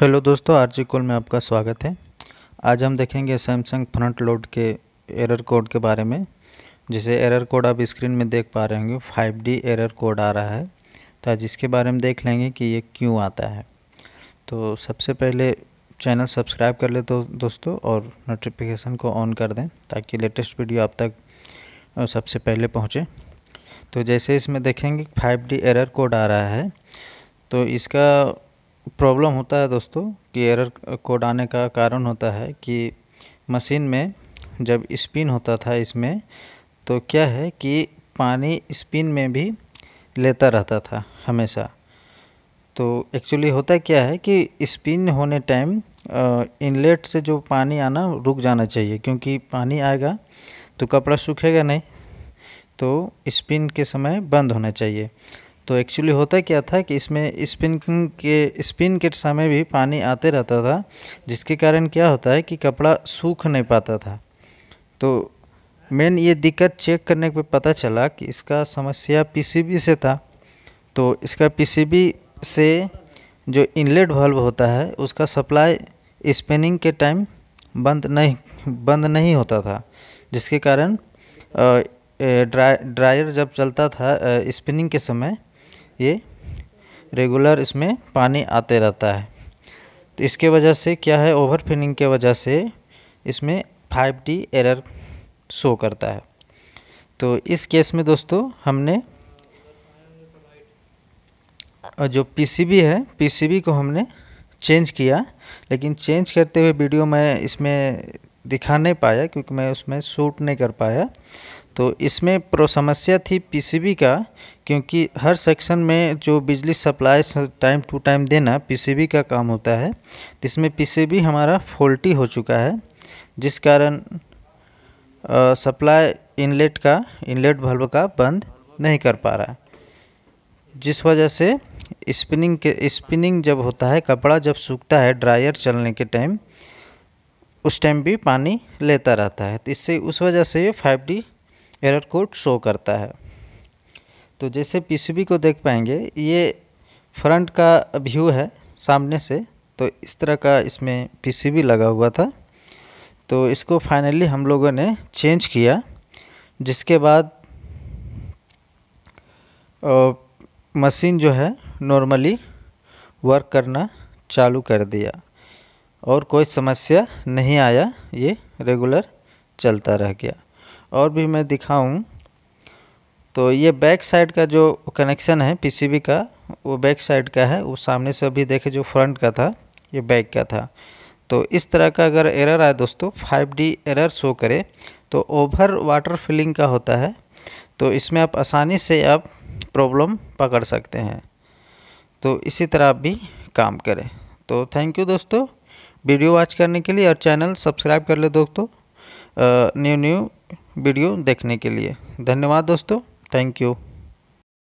hello दोस्तों R G call में आपका स्वागत है आज हम देखेंगे सैमसंग फ्रंट लोड के एरर कोड के बारे में जिसे एरर कोड आप स्क्रीन में देख पा रहे होंगे 5D एरर कोड आ रहा है तो आज इसके बारे में देख लेंगे कि ये क्यों आता है तो सबसे पहले चैनल सब्सक्राइब कर ले तो दोस्तों और नोटिफिकेशन को ऑन कर दें ताकि लेटेस्ट वीडियो आप तक सबसे पहले पहुँचे तो जैसे इसमें देखेंगे फाइव एरर कोड आ रहा है तो इसका प्रॉब्लम होता है दोस्तों कि एरर कोड आने का कारण होता है कि मशीन में जब स्पिन होता था इसमें तो क्या है कि पानी स्पिन में भी लेता रहता था हमेशा तो एक्चुअली होता क्या है कि स्पिन होने टाइम इनलेट से जो पानी आना रुक जाना चाहिए क्योंकि पानी आएगा तो कपड़ा सूखेगा नहीं तो स्पिन के समय बंद होना चाहिए तो एक्चुअली होता क्या था कि इसमें स्पिन के स्पिन के समय भी पानी आते रहता था जिसके कारण क्या होता है कि कपड़ा सूख नहीं पाता था तो मेन ये दिक्कत चेक करने पे पता चला कि इसका समस्या पीसीबी से था तो इसका पीसीबी से जो इनलेट वाल्व होता है उसका सप्लाई स्पिनिंग के टाइम बंद नहीं बंद नहीं होता था जिसके कारण ड्रा ड्रायर जब चलता था स्पिनिंग के समय ये रेगुलर इसमें पानी आते रहता है तो इसके वजह से क्या है ओवर फिलिंग के वजह से इसमें फाइव डी एरर शो करता है तो इस केस में दोस्तों हमने जो पीसीबी है पीसीबी को हमने चेंज किया लेकिन चेंज करते हुए वीडियो मैं इसमें दिखा नहीं पाया क्योंकि मैं उसमें शूट नहीं कर पाया तो इसमें प्रो समस्या थी पीसीबी का क्योंकि हर सेक्शन में जो बिजली सप्लाई टाइम टू टाइम देना पीसीबी का काम होता है तो इसमें पीसीबी हमारा फॉल्टी हो चुका है जिस कारण सप्लाई इनलेट का इनलेट बल्ब का बंद नहीं कर पा रहा है जिस वजह से स्पिनिंग के स्पिनिंग जब होता है कपड़ा जब सूखता है ड्रायर चलने के टाइम उस टाइम भी पानी लेता रहता है तो इससे उस वजह से ये five D error code show करता है तो जैसे पीसीबी को देख पाएंगे ये फ्रंट का व्यू है सामने से तो इस तरह का इसमें पीसीबी लगा हुआ था तो इसको फाइनली हम लोगों ने चेंज किया जिसके बाद मशीन जो है नॉर्मली वर्क करना चालू कर दिया और कोई समस्या नहीं आया ये रेगुलर चलता रह गया और भी मैं दिखाऊं तो ये बैक साइड का जो कनेक्शन है पीसीबी का वो बैक साइड का है वो सामने से अभी देखे जो फ्रंट का था ये बैक का था तो इस तरह का अगर एरर आए दोस्तों 5D एरर शो करे तो ओवर वाटर फिलिंग का होता है तो इसमें आप आसानी से आप प्रॉब्लम पकड़ सकते हैं तो इसी तरह आप भी काम करें तो थैंक यू दोस्तों वीडियो वॉच करने के लिए और चैनल सब्सक्राइब कर ले दोस्तों न्यू न्यू वीडियो देखने के लिए धन्यवाद दोस्तों थैंक यू